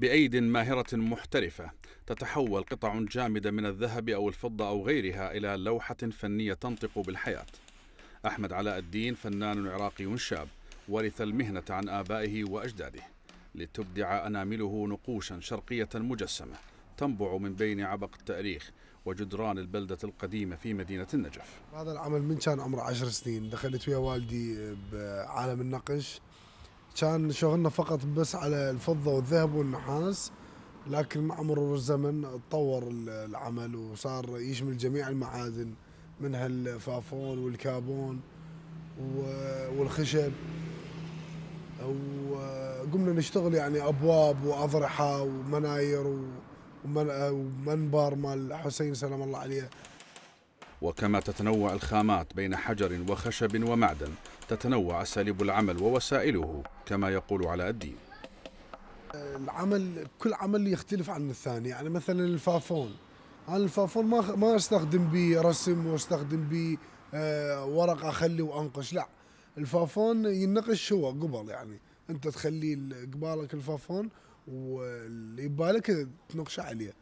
بأيد ماهرة محترفة تتحول قطع جامدة من الذهب أو الفضة أو غيرها إلى لوحة فنية تنطق بالحياة أحمد علاء الدين فنان عراقي شاب ورث المهنة عن آبائه وأجداده لتبدع أنامله نقوشا شرقية مجسمة تنبع من بين عبق التاريخ وجدران البلدة القديمة في مدينة النجف هذا العمل من كان عمره عشر سنين دخلت ويا والدي بعالم النقش كان شغلنا فقط بس على الفضة والذهب والنحاس لكن مع مرور الزمن تطور العمل وصار يشمل جميع المعادن منها الفافون والكابون والخشب وقمنا نشتغل يعني ابواب واضرحه ومناير ومنبر مال حسين سلام الله عليه وكما تتنوع الخامات بين حجر وخشب ومعدن تتنوع أساليب العمل ووسائله كما يقول علاء الدين العمل كل عمل يختلف عن الثاني يعني مثلا الفافون انا الفافون ما ما استخدم به رسم واستخدم به آه، ورقه ورق اخلي وانقش لا الفافون ينقش هو قبل يعني انت تخلي قبالك الفافون واللي ببالك تنقشه عليه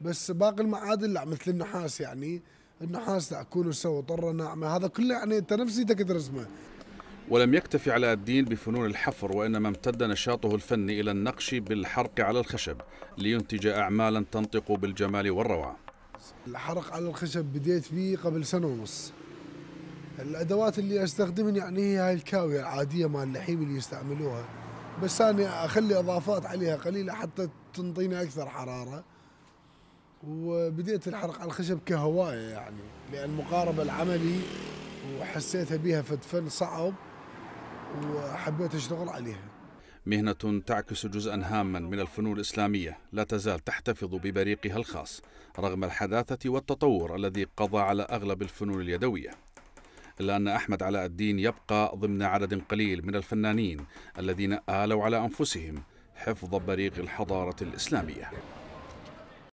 بس باقي المعادن لا مثل النحاس يعني النحاس تكون سوى طره ناعمه هذا كله يعني انت نفسيتك ترسمه ولم يكتف علاء الدين بفنون الحفر وإنما امتد نشاطه الفني إلى النقش بالحرق على الخشب لينتج أعمالا تنطق بالجمال والروعة الحرق على الخشب بديت فيه قبل سنة ونص الأدوات اللي أستخدمها يعني هي هاي الكاوية العادية مع اللحيم اللي يستعملوها بس أنا أخلي إضافات عليها قليلة حتى تنطينا أكثر حرارة وبديت الحرق على الخشب كهواية يعني لأن مقاربة العملي وحسيتها بيها فد فن صعب وحبيت أشتغل عليها مهنة تعكس جزءا هاما من الفنون الإسلامية لا تزال تحتفظ ببريقها الخاص رغم الحداثة والتطور الذي قضى على أغلب الفنون اليدوية إلا أن أحمد علاء الدين يبقى ضمن عدد قليل من الفنانين الذين آلوا على أنفسهم حفظ بريق الحضارة الإسلامية